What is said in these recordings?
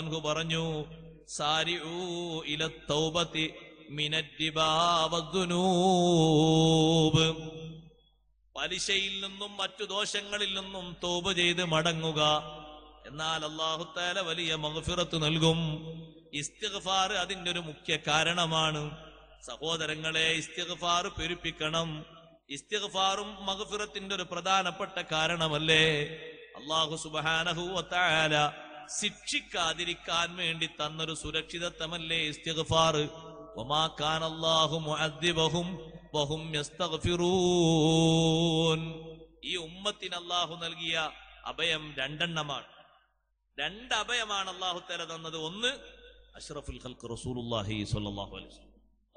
അൻഹു പറഞ്ഞു പലിശയിൽ നിന്നും മറ്റു ദോഷങ്ങളിൽ നിന്നും തോപ് ചെയ്ത് മടങ്ങുക എന്നാൽ അള്ളാഹുത്താല വലിയ മഹഫിറത്ത് നൽകും ഇസ്തിഗ്ഫാർ അതിന്റെ ഒരു മുഖ്യ കാരണമാണ് സഹോദരങ്ങളെ ഇസ്തിഗ്ഫാർ പെരുപ്പിക്കണം ഇസ്തിഗ്ഫാറും മഹഫിറത്തിന്റെ ഒരു പ്രധാനപ്പെട്ട കാരണമല്ലേ അള്ളാഹു സുബാനഹുല ശിക്ഷിക്കാതിരിക്കാൻ വേണ്ടി തന്നൊരു സുരക്ഷിതത്വമല്ലേ ഇസ്തിഗ്ഫാർ وما كان الله معذبهم وهم يستغفرون ഈ ഉമ്മത്തിന് അള്ളാഹു നൽകിയ അഭയം രണ്ടെണ്ണമാണ് രണ്ട് അഭയമാണ് അള്ളാഹു തല തന്നത് ഒന്ന് അഷ്റഫുൽ ഖൽക്ക് റസൂലുള്ളാഹി സ്വല്ലല്ലാഹു അലൈഹി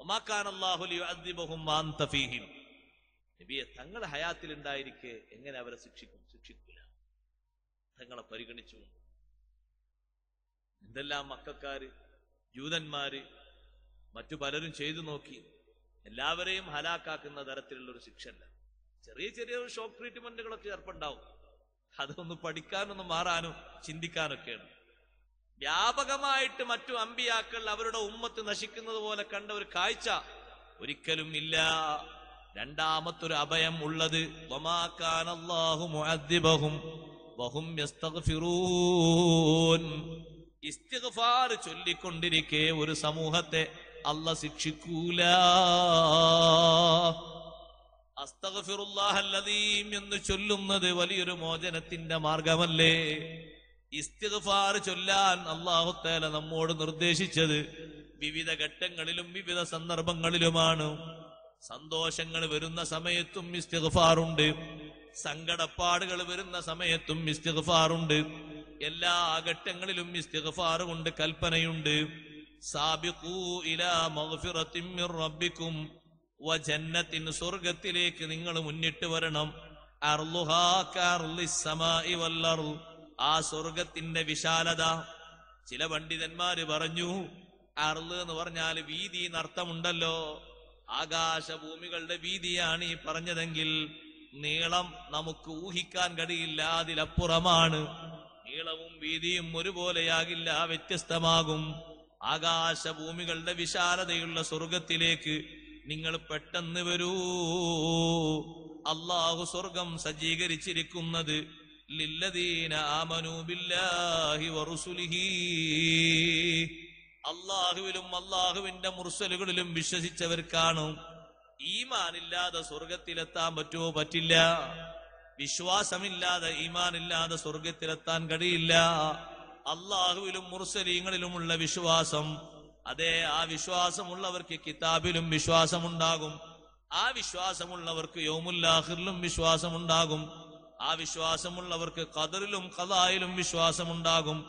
വമാ കാന അല്ലാഹു ലിയുഅദ്ദിബഹും വഅൻത ഫീഹിം തങ്ങളുടെ ഹയാത്തിൽ ഉണ്ടായിരിക്കെ എങ്ങനെ അവരെ ശിക്ഷിക്കും തങ്ങളെ പരിഗണിച്ചു എന്തെല്ലാം മക്കാര് ജൂതന്മാര് മറ്റു പലരും ചെയ്തു നോക്കി എല്ലാവരെയും ഹലാക്കാക്കുന്ന തരത്തിലുള്ള ഒരു ശിക്ഷല്ല ചെറിയ ചെറിയ ഷോക്ക് ട്രീറ്റ്മെന്റുകളൊക്കെ ഏർപ്പുണ്ടാവും അതൊന്ന് പഠിക്കാനൊന്ന് മാറാനും ചിന്തിക്കാനൊക്കെയാണ് വ്യാപകമായിട്ട് മറ്റു അമ്പിയാക്കൾ അവരുടെ ഉമ്മത്ത് നശിക്കുന്നത് പോലെ കണ്ട ഒരു കാഴ്ച ഒരിക്കലും ഇല്ല രണ്ടാമത്തൊരു അഭയം ഉള്ളത് ഒമാക്കാൻ മുഅദ്ദിബഹും വഹും ഇസ്തിഗ്ഫാർ ചൊല്ലിക്കൊണ്ടിരിക്കെ ഒരു സമൂഹത്തെ അല്ല ശിക്ഷിക്കൂല അസ്തഗ്ഫിറുല്ലാഹല്ലദീം എന്ന് ചൊല്ലുന്നത് വലിയൊരു മോചനത്തിന്റെ മാർഗമല്ലേ ഇസ്തിഗ്ഫാർ ചൊല്ലാൻ അള്ളാഹുത്തേല നമ്മോട് നിർദ്ദേശിച്ചത് വിവിധ ഘട്ടങ്ങളിലും വിവിധ സന്ദർഭങ്ങളിലുമാണ് സന്തോഷങ്ങൾ വരുന്ന സമയത്തും ഉണ്ട് സങ്കടപ്പാടുകൾ വരുന്ന സമയത്തും ഇസ്തിഗ്ഫാറുണ്ട് എല്ലാ ഘട്ടങ്ങളിലും ഇസ്തിഗ്ഫാർ കൊണ്ട് കൽപ്പനയുണ്ട് റബ്ബിക്കും വജന്നത്തിൻ സ്വർഗത്തിലേക്ക് നിങ്ങൾ മുന്നിട്ട് വരണം ആ സ്വർഗത്തിന്റെ വിശാലത ചില പണ്ഡിതന്മാര് പറഞ്ഞു അർള് എന്ന് പറഞ്ഞാൽ വീതി നർത്തമുണ്ടല്ലോ ആകാശഭൂമികളുടെ വീതിയാണ് ഈ പറഞ്ഞതെങ്കിൽ നീളം നമുക്ക് ഊഹിക്കാൻ കഴിയില്ല അതിലപ്പുറമാണ് നീളവും വീതിയും ഒരുപോലെയാകില്ല വ്യത്യസ്തമാകും ആകാശഭൂമികളുടെ വിശാലതയുള്ള സ്വർഗത്തിലേക്ക് നിങ്ങൾ പെട്ടെന്ന് വരൂ അള്ളാഹു സ്വർഗം സജ്ജീകരിച്ചിരിക്കുന്നത് ലില്ലദീന അള്ളാഹുവിലും അള്ളാഹുവിന്റെ മുർസലുകളിലും കാണും ഈമാനില്ലാതെ സ്വർഗത്തിലെത്താൻ പറ്റുമോ പറ്റില്ല വിശ്വാസമില്ലാതെ ഈമാനില്ലാതെ സ്വർഗത്തിലെത്താൻ കഴിയില്ല അള്ളാഹുവിലും മുർസലീങ്ങളിലുമുള്ള വിശ്വാസം അതെ ആ വിശ്വാസമുള്ളവർക്ക് കിതാബിലും വിശ്വാസമുണ്ടാകും ആ വിശ്വാസമുള്ളവർക്ക് യോമുല്ലാഹിറിലും വിശ്വാസമുണ്ടാകും ആ വിശ്വാസമുള്ളവർക്ക് ഖദറിലും കഥായിലും വിശ്വാസമുണ്ടാകും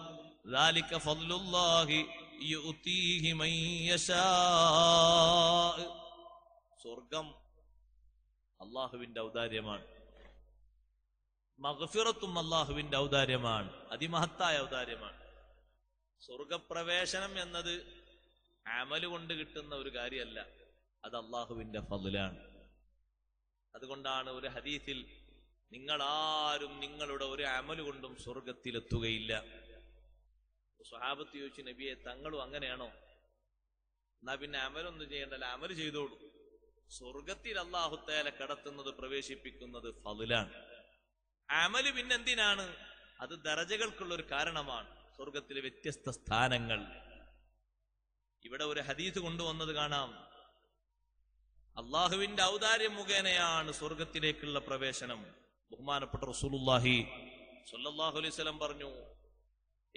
ذلك فضل الله يؤتيه സ്വർഗം അള്ളാഹുവിന്റെ ഔദാര്യമാണ് മഹഫിറത്തും അള്ളാഹുവിന്റെ ഔദാര്യമാണ് അതിമഹത്തായ ഔദാര്യമാണ് സ്വർഗപ്രവേശനം എന്നത് അമല് കൊണ്ട് കിട്ടുന്ന ഒരു കാര്യമല്ല അത് അള്ളാഹുവിന്റെ ഫതിലാണ് അതുകൊണ്ടാണ് ഒരു ഹദീസിൽ നിങ്ങൾ ആരും നിങ്ങളുടെ ഒരു അമല് കൊണ്ടും സ്വർഗത്തിലെത്തുകയില്ല സ്വഹാബത്ത് ചോദിച്ചു നബിയെ തങ്ങളും അങ്ങനെയാണോ എന്നാ പിന്നെ അമലൊന്നും ചെയ്യണ്ടല്ല അമല് ചെയ്തോളൂ സ്വർഗത്തിൽ അള്ളാഹുത്തേല കടത്തുന്നത് പ്രവേശിപ്പിക്കുന്നത് ഫതിലാണ് അമല് പിന്നെന്തിനാണ് അത് ദരജകൾക്കുള്ള ഒരു കാരണമാണ് സ്വർഗത്തിലെ വ്യത്യസ്ത സ്ഥാനങ്ങൾ ഇവിടെ ഒരു ഹദീസ് കൊണ്ടുവന്നത് കാണാം അള്ളാഹുവിന്റെ ഔദാര്യം മുഖേനയാണ് സ്വർഗത്തിലേക്കുള്ള പ്രവേശനം ബഹുമാനപ്പെട്ട റസൂലുല്ലാഹി സൊല്ലാഹു അലൈഹി വസല്ലം പറഞ്ഞു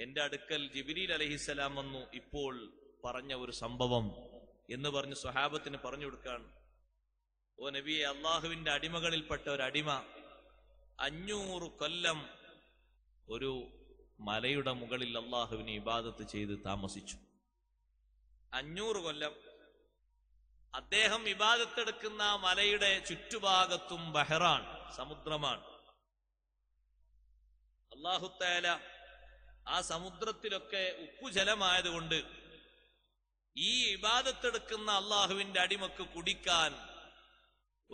എന്റെ അടുക്കൽ ജിബിലീൽ അലഹിസ്സലാം വന്നു ഇപ്പോൾ പറഞ്ഞ ഒരു സംഭവം എന്ന് പറഞ്ഞ് സ്വഹാബത്തിന് പറഞ്ഞു കൊടുക്കുകയാണ് ഓ നബിയെ അള്ളാഹുവിന്റെ അടിമകളിൽപ്പെട്ട ഒരു അടിമ അഞ്ഞൂറ് കൊല്ലം ഒരു മലയുടെ മുകളിൽ അള്ളാഹുവിനെ ഇബാദത്ത് ചെയ്ത് താമസിച്ചു അഞ്ഞൂറ് കൊല്ലം അദ്ദേഹം ഇബാദത്തെടുക്കുന്ന മലയുടെ ചുറ്റുഭാഗത്തും ബഹ്റാൻ സമുദ്രമാണ് അള്ളാഹുത്തേല ആ സമുദ്രത്തിലൊക്കെ ഉപ്പുജലമായതുകൊണ്ട് ഈ ഇബാദത്തെടുക്കുന്ന അള്ളാഹുവിന്റെ അടിമക്ക് കുടിക്കാൻ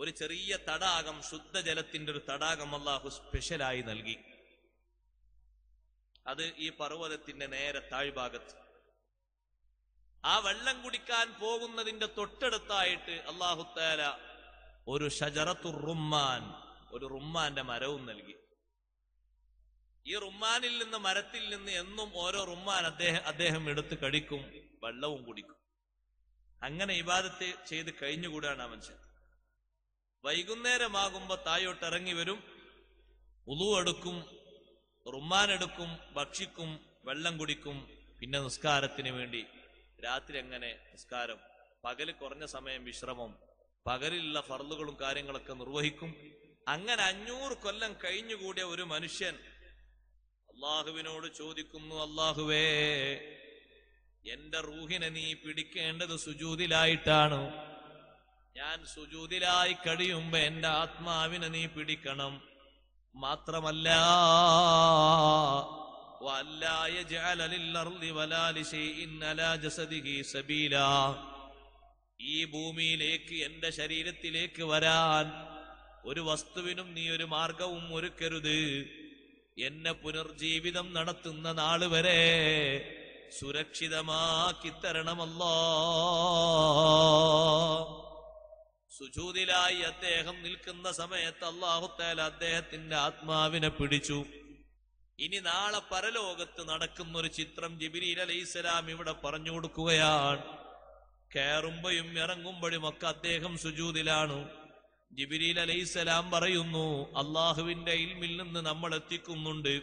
ഒരു ചെറിയ തടാകം ശുദ്ധജലത്തിന്റെ ഒരു തടാകം അള്ളാഹു സ്പെഷ്യലായി നൽകി അത് ഈ പർവ്വതത്തിന്റെ നേരെ താഴ്ഭാഗത്ത് ആ വെള്ളം കുടിക്കാൻ പോകുന്നതിന്റെ തൊട്ടടുത്തായിട്ട് താല ഒരു ഷജറത്തു റുമ്മാൻ ഒരു റുമ്മാന്റെ മരവും നൽകി ഈ റുമ്മാനിൽ നിന്ന് മരത്തിൽ നിന്ന് എന്നും ഓരോ റുമ്മാൻ അദ്ദേഹം അദ്ദേഹം എടുത്ത് കടിക്കും വെള്ളവും കുടിക്കും അങ്ങനെ ഇബാദത്ത് ചെയ്ത് കഴിഞ്ഞുകൂടാണ് ആ മനുഷ്യൻ വൈകുന്നേരമാകുമ്പോ തായോട്ട് ഇറങ്ങി വരും എടുക്കും റുമാൻ എടുക്കും ഭക്ഷിക്കും വെള്ളം കുടിക്കും പിന്നെ നിസ്കാരത്തിന് വേണ്ടി രാത്രി അങ്ങനെ നിസ്കാരം പകൽ കുറഞ്ഞ സമയം വിശ്രമം പകലിലുള്ള ഫർളുകളും കാര്യങ്ങളൊക്കെ നിർവഹിക്കും അങ്ങനെ അഞ്ഞൂറ് കൊല്ലം കഴിഞ്ഞുകൂടിയ ഒരു മനുഷ്യൻ അള്ളാഹുവിനോട് ചോദിക്കുന്നു അള്ളാഹുവേ എന്റെ റൂഹിനെ നീ പിടിക്കേണ്ടത് സുജൂതിലായിട്ടാണ് ഞാൻ സുജൂതിലായി കഴിയുമ്പോ എന്റെ ആത്മാവിനെ നീ പിടിക്കണം മാത്രമല്ല ഈ ഭൂമിയിലേക്ക് എന്റെ ശരീരത്തിലേക്ക് വരാൻ ഒരു വസ്തുവിനും നീ ഒരു മാർഗവും ഒരുക്കരുത് എന്നെ പുനർജീവിതം നടത്തുന്ന നാള് വരെ സുരക്ഷിതമാക്കി തരണമല്ലോ സുജൂതിലായി അദ്ദേഹം നിൽക്കുന്ന സമയത്ത് അള്ളാഹുത്താൽ അദ്ദേഹത്തിന്റെ ആത്മാവിനെ പിടിച്ചു ഇനി നാളെ പരലോകത്ത് നടക്കുന്ന ഒരു ചിത്രം ജിബിരിൽ അലൈഹിസ്സലാം ഇവിടെ പറഞ്ഞു കൊടുക്കുകയാണ് കയറുമ്പോഴും ഇറങ്ങുമ്പോഴും ഒക്കെ അദ്ദേഹം സുജൂതിലാണ് ജിബിരിൽ അലൈഹിസ്സലാം പറയുന്നു അള്ളാഹുവിന്റെ ഇൽമിൽ നിന്ന് നമ്മൾ എത്തിക്കുന്നുണ്ട്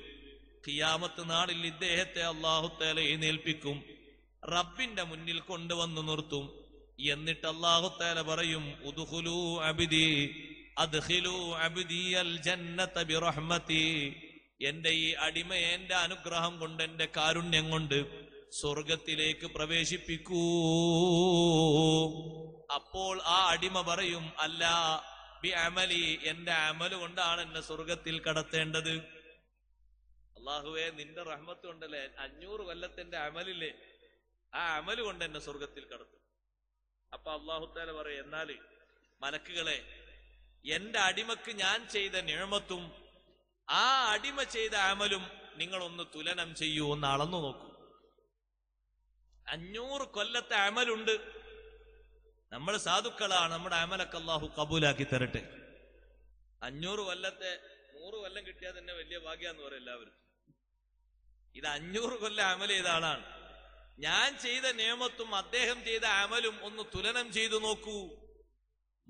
ഖിയാമത്ത് നാളിൽ ഇദ്ദേഹത്തെ അള്ളാഹുത്തേല എഴുന്നേൽപ്പിക്കും റബ്ബിന്റെ മുന്നിൽ കൊണ്ടുവന്നു നിർത്തും എന്നിട്ട് അള്ളാഹുത്താല പറയും ഉദുഹുലു അബിദി അദ്ഖിലു അബിദിയൽ ജന്നത ബിറഹ്മതി എന്റെ ഈ അടിമ എന്റെ അനുഗ്രഹം കൊണ്ട് എന്റെ കാരുണ്യം കൊണ്ട് സ്വർഗത്തിലേക്ക് പ്രവേശിപ്പിക്കൂ അപ്പോൾ ആ അടിമ പറയും അല്ല ബി അമലി എന്റെ അമല് കൊണ്ടാണ് എന്നെ സ്വർഗത്തിൽ കടത്തേണ്ടത് അള്ളാഹുവേ നിന്റെ റഹ്മത്ത് കൊണ്ടല്ലേ അഞ്ഞൂറ് കൊല്ലത്തിന്റെ അമലില്ലേ ആ അമല് കൊണ്ട് എന്നെ സ്വർഗത്തിൽ കടത്തും അപ്പൊ അള്ളാഹുത്താല പറയും എന്നാല് മലക്കുകളെ എന്റെ അടിമക്ക് ഞാൻ ചെയ്ത നിഴമത്തും ആ അടിമ ചെയ്ത അമലും നിങ്ങളൊന്ന് തുലനം ചെയ്യൂ ഒന്ന് അളന്നു നോക്കൂ അഞ്ഞൂറ് കൊല്ലത്തെ അമലുണ്ട് നമ്മൾ സാധുക്കളാണ് നമ്മുടെ അമലൊക്കെ അള്ളാഹു കബൂലാക്കി തരട്ടെ അഞ്ഞൂറ് കൊല്ലത്തെ നൂറ് കൊല്ലം കിട്ടിയാൽ തന്നെ വലിയ ഭാഗ്യാന്ന് പറയും എല്ലാവരും ഇത് അഞ്ഞൂറ് കൊല്ലം അമൽ ചെയ്ത ആളാണ് ഞാൻ ചെയ്ത നിയമത്തും അദ്ദേഹം ചെയ്ത അമലും ഒന്ന് തുലനം ചെയ്തു നോക്കൂ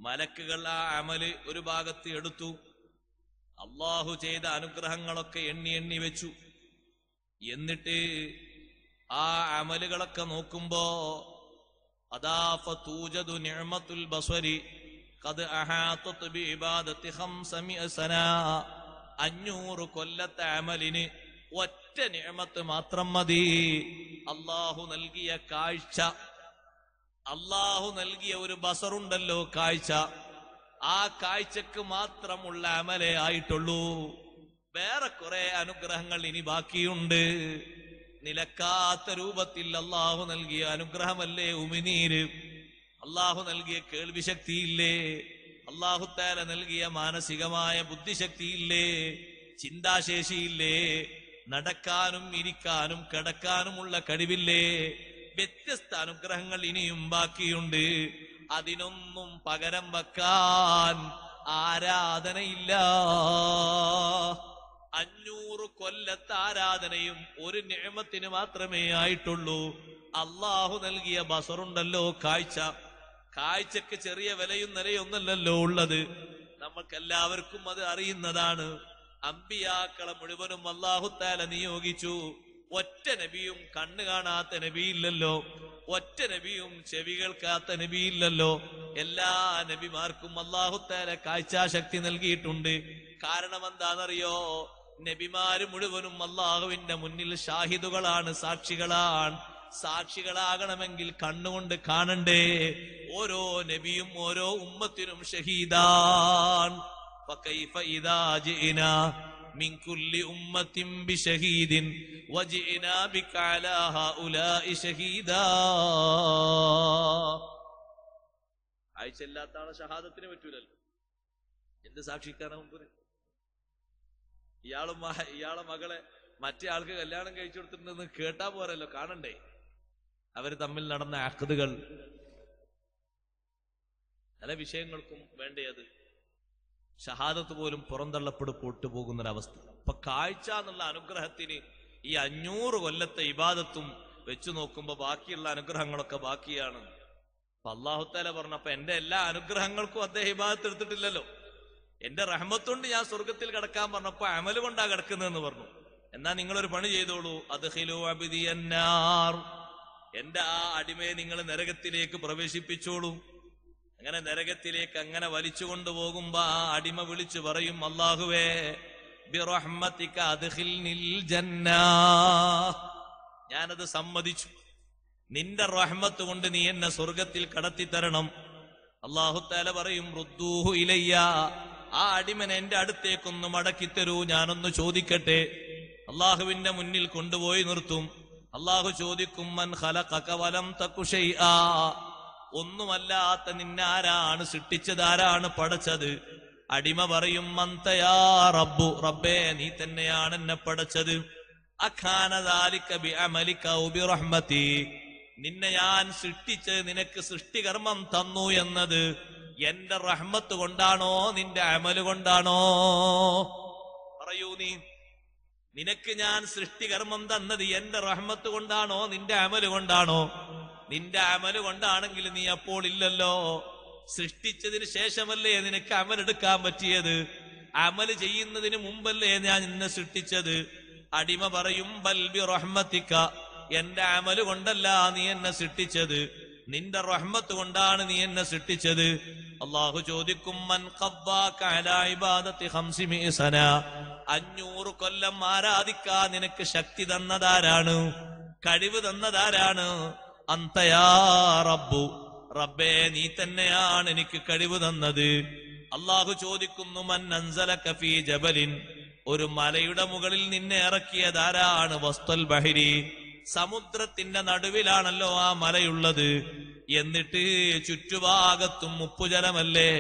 മലക്കുകൾ ആ അമല് ഒരു ഭാഗത്ത് എടുത്തു അള്ളാഹു ചെയ്ത അനുഗ്രഹങ്ങളൊക്കെ എണ്ണി എണ്ണി വെച്ചു എന്നിട്ട് ആ അമലുകളൊക്കെ നോക്കുമ്പോ അദാഫൂജതു ബസ്വരി അഞ്ഞൂറ് കൊല്ലത്തെ അമലിന് ഒറ്റ നിയമത്ത് മാത്രം മതി അള്ളാഹു നൽകിയ കാഴ്ച അള്ളാഹു നൽകിയ ഒരു ബസറുണ്ടല്ലോ കാഴ്ച ആ കാഴ്ചക്ക് മാത്രമുള്ള അമലേ ആയിട്ടുള്ളൂ വേറെ കുറെ അനുഗ്രഹങ്ങൾ ഇനി ബാക്കിയുണ്ട് നിലക്കാത്ത രൂപത്തിൽ അള്ളാഹു നൽകിയ അനുഗ്രഹമല്ലേ ഉമിനീര് അള്ളാഹു നൽകിയ കേൾവിശക്തിയില്ലേ അള്ളാഹുത്താല നൽകിയ മാനസികമായ ബുദ്ധിശക്തിയില്ലേ ചിന്താശേഷിയില്ലേ നടക്കാനും ഇരിക്കാനും കിടക്കാനുമുള്ള കഴിവില്ലേ വ്യത്യസ്ത അനുഗ്രഹങ്ങൾ ഇനിയും ബാക്കിയുണ്ട് അതിനൊന്നും പകരം വെക്കാൻ ആരാധനയില്ല അഞ്ഞൂറ് കൊല്ലത്തെ ആരാധനയും ഒരു നിയമത്തിന് മാത്രമേ ആയിട്ടുള്ളൂ അള്ളാഹു നൽകിയ ബസറുണ്ടല്ലോ കാഴ്ച കാഴ്ചക്ക് ചെറിയ വിലയും നിലയൊന്നല്ലല്ലോ ഉള്ളത് നമുക്കെല്ലാവർക്കും അത് അറിയുന്നതാണ് അമ്പിയാക്കളെ മുഴുവനും അള്ളാഹുത്താല നിയോഗിച്ചു ഒറ്റ നബിയും കണ്ണു കാണാത്ത നബിയില്ലല്ലോ ഒറ്റ നബിയും ചെവി കേൾക്കാത്ത നബിയില്ലല്ലോ എല്ലാ നബിമാർക്കും അള്ളാഹുത്താല കാഴ്ചാശക്തി നൽകിയിട്ടുണ്ട് കാരണം എന്താണെന്നറിയോ നബിമാര് മുഴുവനും അള്ളാഹുവിന്റെ മുന്നിൽ ഷാഹിദുകളാണ് സാക്ഷികളാണ് സാക്ഷികളാകണമെങ്കിൽ കണ്ണുകൊണ്ട് കാണണ്ടേ ഓരോ നബിയും ഓരോ ഉമ്മത്തിനും ഷഹീദാൻ فكيف إذا جئنا من كل أمة بشهيد وجئنا بك على هؤلاء شهيدا അയച്ചില്ലാത്ത ആളെ ഷഹാദത്തിന് പറ്റൂലല്ലോ എന്ത് സാക്ഷിക്കാനാവും ഇയാളും ഇയാളെ മകളെ മറ്റേ ആൾക്ക് കല്യാണം കഴിച്ചു കൊടുത്തിട്ടുണ്ടെന്ന് കേട്ടാ പോരല്ലോ കാണണ്ടേ അവര് തമ്മിൽ നടന്ന അഹ്തുകൾ പല വിഷയങ്ങൾക്കും വേണ്ടേ അത് ഷഹാദത്ത് പോലും പുറന്തള്ളപ്പെട്ട് പോട്ടുപോകുന്നൊരവസ്ഥ അപ്പൊ കാഴ്ച എന്നുള്ള അനുഗ്രഹത്തിന് ഈ അഞ്ഞൂറ് കൊല്ലത്തെ ഇബാദത്തും വെച്ചു നോക്കുമ്പോൾ ബാക്കിയുള്ള അനുഗ്രഹങ്ങളൊക്കെ ബാക്കിയാണ് അപ്പൊ അള്ളാഹുത്താല അപ്പൊ എന്റെ എല്ലാ അനുഗ്രഹങ്ങൾക്കും അദ്ദേഹം ഇബാദത്ത് എടുത്തിട്ടില്ലല്ലോ എന്റെ റഹ്മത്തുകൊണ്ട് ഞാൻ സ്വർഗത്തിൽ കിടക്കാൻ പറഞ്ഞപ്പോ അമല് കൊണ്ടാ കിടക്കുന്നതെന്ന് പറഞ്ഞു എന്നാ നിങ്ങളൊരു പണി ചെയ്തോളൂ അത് ഹിലുഅബിദിയന്നാർ എന്റെ ആ അടിമയെ നിങ്ങൾ നരകത്തിലേക്ക് പ്രവേശിപ്പിച്ചോളൂ അങ്ങനെ നരകത്തിലേക്ക് അങ്ങനെ വലിച്ചു കൊണ്ടുപോകുമ്പോ ആ അടിമ വിളിച്ചു പറയും അള്ളാഹുവേ ഞാനത് സമ്മതിച്ചു നിന്റെ റഹ്മത്ത് കൊണ്ട് നീ എന്നെ സ്വർഗത്തിൽ കടത്തിത്തരണം അള്ളാഹുത്താല പറയും റുദ്ദൂഹു ഇലയ്യ ആ അടിമനെ എന്റെ അടുത്തേക്കൊന്ന് തരൂ ഞാനൊന്ന് ചോദിക്കട്ടെ അള്ളാഹുവിന്റെ മുന്നിൽ കൊണ്ടുപോയി നിർത്തും അള്ളാഹു ചോദിക്കും മൻ ഹലക്കവലം തക്കുഷൈ ആ ഒന്നുമല്ലാത്ത നിന്നാരാണ് സൃഷ്ടിച്ചത് ആരാണ് പടച്ചത് അടിമ പറയും മന്തയാ റബ്ബു റബ്ബേ നീ തന്നെയാണ് എന്നെ പടച്ചത് നിന്നെ ഞാൻ സൃഷ്ടിച്ച് നിനക്ക് സൃഷ്ടികർമ്മം തന്നു എന്നത് എന്റെ റഹ്മത്ത് കൊണ്ടാണോ നിന്റെ അമൽ കൊണ്ടാണോ പറയൂ നീ നിനക്ക് ഞാൻ സൃഷ്ടികർമ്മം തന്നത് എന്റെ റഹ്മത്ത് കൊണ്ടാണോ നിന്റെ അമൽ കൊണ്ടാണോ നിന്റെ അമൽ കൊണ്ടാണെങ്കിലും നീ അപ്പോൾ ഇല്ലല്ലോ സൃഷ്ടിച്ചതിന് ശേഷമല്ലേ നിനക്ക് അമലെടുക്കാൻ പറ്റിയത് അമൽ ചെയ്യുന്നതിന് മുമ്പല്ലേ ഞാൻ നിന്നെ സൃഷ്ടിച്ചത് അടിമ പറയും ബൽബി റഹ്മത്തിക്ക എന്റെ അമൽ കൊണ്ടല്ല നീ എന്നെ സൃഷ്ടിച്ചത് നിന്റെ റഹ്മത്ത് കൊണ്ടാണ് നീ എന്നെ സൃഷ്ടിച്ചത് അള്ളാഹു ചോദിക്കും മൻ അഞ്ഞൂറ് കൊല്ലം ആരാധിക്കാൻ നിനക്ക് ശക്തി തന്നതാരാണ് കഴിവ് തന്നതാരാണ് അന്തയാ റബ്ബു റബ്ബേ നീ തന്നെയാണ് എനിക്ക് കഴിവ് തന്നത് അള്ളാഹു ചോദിക്കുന്നു മൻ അൻസല കഫി ജബലിൻ ഒരു മലയുടെ മുകളിൽ നിന്നെ ഇറക്കിയത് ആരാണ് വസ്തുൽ ബഹിരി സമുദ്രത്തിന്റെ നടുവിലാണല്ലോ ആ മലയുള്ളത് എന്നിട്ട് ചുറ്റുഭാഗത്തും ഉപ്പുജലമല്ലേ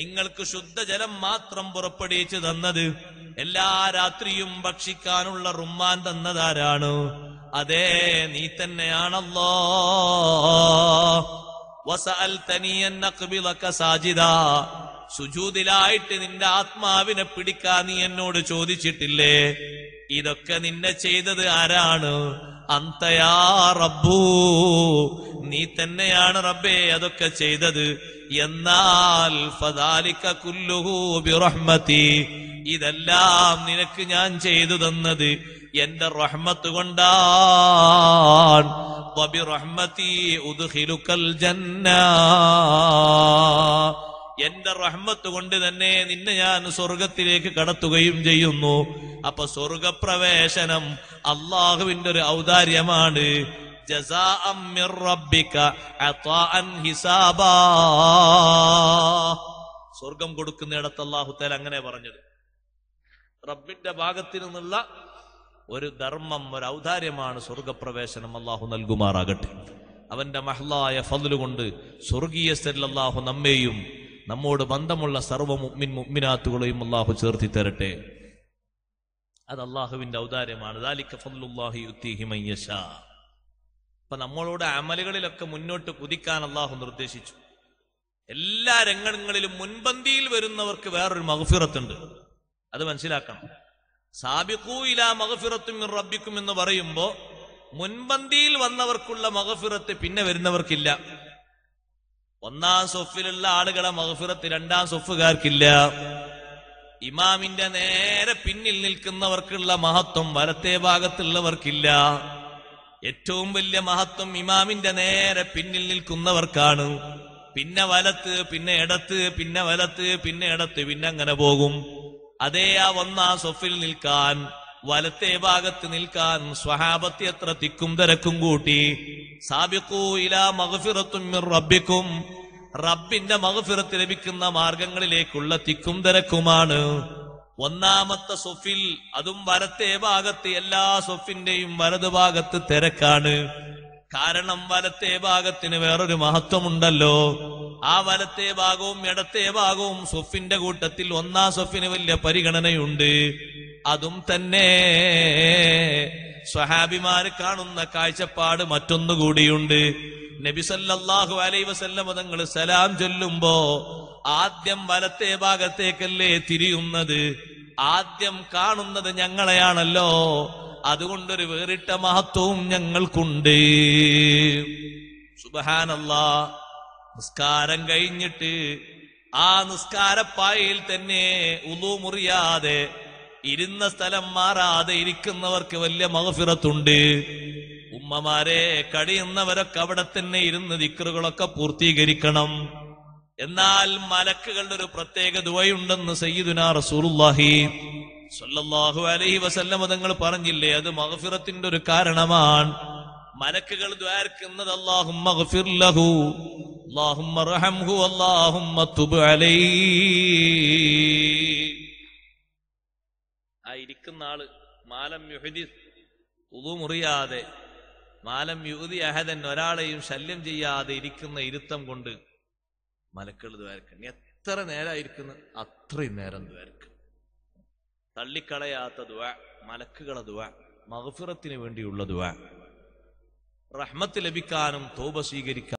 നിങ്ങൾക്ക് ശുദ്ധജലം മാത്രം പുറപ്പെടുവിച്ചു തന്നത് എല്ലാ രാത്രിയും ഭക്ഷിക്കാനുള്ള റുമ്മാൻ തന്നതാരാണ് അതേ നീ തന്നെയാണല്ലോ സുജൂതിലായിട്ട് നിന്റെ ആത്മാവിനെ പിടിക്കാൻ നീ എന്നോട് ചോദിച്ചിട്ടില്ലേ ഇതൊക്കെ നിന്നെ ചെയ്തത് ആരാണ് അന്തയാ റബ്ബൂ നീ തന്നെയാണ് റബ്ബേ അതൊക്കെ ചെയ്തത് എന്നാൽ ബിറഹ്മതി ഇതെല്ലാം നിനക്ക് ഞാൻ ചെയ്തു തന്നത് എന്റെ റഹ്മത്ത് കൊണ്ടാൻ എന്റെ റഹ്മത്ത് കൊണ്ട് തന്നെ നിന്നെ ഞാൻ സ്വർഗത്തിലേക്ക് കടത്തുകയും ചെയ്യുന്നു അപ്പൊ സ്വർഗപ്രവേശനം അള്ളാഹുവിന്റെ ഒരു ഔദാര്യമാണ് സ്വർഗം കൊടുക്കുന്നിടത്ത് അള്ളാഹുത്തേൽ അങ്ങനെ പറഞ്ഞത് റബ്ബിന്റെ ഭാഗത്തു നിന്നുള്ള ഒരു ധർമ്മം ഒരു ഔദാര്യമാണ് സ്വർഗപ്രവേശനം അള്ളാഹു നൽകുമാറാകട്ടെ അവന്റെ മഹ്ലായ ഫലുകൊണ്ട് സ്വർഗീയ സ്ഥലാഹു നമ്മെയും നമ്മോട് ബന്ധമുള്ള സർവ്വ മുഗ്മിൻ മുഗ്മിനാത്തുകളെയും അള്ളാഹു ചേർത്തി തരട്ടെ അത് അള്ളാഹുവിന്റെ ഔദാര്യമാണ് അപ്പൊ നമ്മളോട് അമലുകളിലൊക്കെ മുന്നോട്ട് കുതിക്കാൻ അള്ളാഹു നിർദ്ദേശിച്ചു എല്ലാ രംഗങ്ങളിലും മുൻപന്തിയിൽ വരുന്നവർക്ക് വേറൊരു മഹഫിറത്തുണ്ട് അത് മനസ്സിലാക്കണം സാബിക്കൂ ഇല മകഫിറത്തും റബ്ബിക്കും എന്ന് പറയുമ്പോൾ മുൻപന്തിയിൽ വന്നവർക്കുള്ള മകഫിറത്ത് പിന്നെ വരുന്നവർക്കില്ല ഒന്നാം സൊഫിലുള്ള ആളുകളെ മകഫിറത്ത് രണ്ടാം സൊഫുകാർക്കില്ല ഇമാമിന്റെ നേരെ പിന്നിൽ നിൽക്കുന്നവർക്കുള്ള മഹത്വം വലത്തെ ഭാഗത്തുള്ളവർക്കില്ല ഏറ്റവും വലിയ മഹത്വം ഇമാമിന്റെ നേരെ പിന്നിൽ നിൽക്കുന്നവർക്കാണ് പിന്നെ വലത്ത് പിന്നെ ഇടത്ത് പിന്നെ വലത്ത് പിന്നെ ഇടത്ത് പിന്നെ അങ്ങനെ പോകും അതേ ആ ഒന്നാ സൊഫിൽ നിൽക്കാൻ വലത്തെ ഭാഗത്ത് നിൽക്കാൻ സ്വഹാബത്ത് എത്ര തിക്കും തിരക്കും കൂട്ടി സാബിക്കൂ ഇലാ മഹഫിറത്തും റബ്ബിക്കും റബ്ബിന്റെ മകഫിറത്ത് ലഭിക്കുന്ന മാർഗങ്ങളിലേക്കുള്ള തിക്കും തിരക്കുമാണ് ഒന്നാമത്തെ സൊഫിൽ അതും വലത്തെ ഭാഗത്ത് എല്ലാ സൊഫിന്റെയും വലത് ഭാഗത്ത് തിരക്കാണ് കാരണം വലത്തെ ഭാഗത്തിന് വേറൊരു മഹത്വമുണ്ടല്ലോ ആ വലത്തെ ഭാഗവും ഇടത്തെ ഭാഗവും സൊഫിന്റെ കൂട്ടത്തിൽ ഒന്നാം സൊഫിന് വലിയ പരിഗണനയുണ്ട് അതും തന്നെ സ്വഹാബിമാര് കാണുന്ന കാഴ്ചപ്പാട് മറ്റൊന്നുകൂടിയുണ്ട് നബിസല്ലാഹു അലൈ വസല്ലം തങ്ങൾ സലാം ചൊല്ലുമ്പോ ആദ്യം വലത്തെ ഭാഗത്തേക്കല്ലേ തിരിയുന്നത് ആദ്യം കാണുന്നത് ഞങ്ങളെയാണല്ലോ അതുകൊണ്ടൊരു വേറിട്ട മഹത്വവും ഞങ്ങൾക്കുണ്ട് സുബഹാനല്ലാ നിസ്കാരം കഴിഞ്ഞിട്ട് ആ നിസ്കാരപ്പായയിൽ തന്നെ ഉളു മുറിയാതെ ഇരുന്ന സ്ഥലം മാറാതെ ഇരിക്കുന്നവർക്ക് വലിയ മഹഫിറത്തുണ്ട് ഉമ്മമാരെ കഴിയുന്നവരൊക്കെ അവിടെ തന്നെ ഇരുന്ന് ദിക്കറുകളൊക്കെ പൂർത്തീകരിക്കണം എന്നാൽ മലക്കുകളുടെ ഒരു പ്രത്യേക ദുവയുണ്ടെന്ന് സയ്യിദുനാ റസൂലുല്ലാഹി സൊല്ലാഹു അലൈഹി വസല്ലമ തങ്ങൾ പറഞ്ഞില്ലേ അത് മഹഫിറത്തിന്റെ ഒരു കാരണമാണ് മലക്കുകൾ ദ്വാരക്കുന്നത് അള്ളാഹു اللهم ارحمه اللهم تب عليه ആയിരിക്കുന്ന ഇരിക്കുന്ന ആള് മാലം യുഹദി ഉതു മുറിയാതെ മാലം യുഹദി അഹദൻ ഒരാളെയും ശല്യം ചെയ്യാതെ ഇരിക്കുന്ന ഇരുത്തം കൊണ്ട് മലക്കൾ ദ്വാരക്കണം എത്ര നേരമായിരിക്കുന്നു അത്രയും നേരം ദ്വാരക്കണം തള്ളിക്കളയാത്ത ദ്വാ മലക്കുകളെ ദ്വാ മഹഫിറത്തിന് വേണ്ടിയുള്ള ദ്വാ റഹ്മത്ത് ലഭിക്കാനും തോപ സ്വീകരിക്കാനും